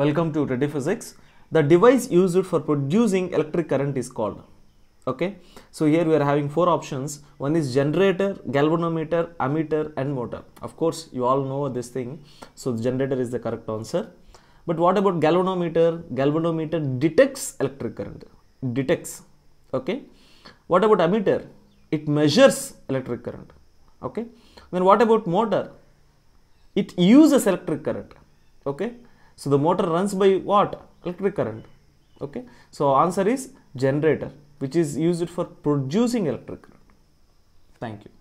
Welcome to 20 physics. The device used for producing electric current is called. Okay, so here we are having four options. One is generator, galvanometer, ammeter and motor. Of course, you all know this thing. So generator is the correct answer. But what about galvanometer? Galvanometer detects electric current. Detects. Okay. What about ammeter? It measures electric current. Okay. Then what about motor? It uses electric current. Okay so the motor runs by what? Electric current. Okay. So answer is generator, which is used for producing electric current. Thank you.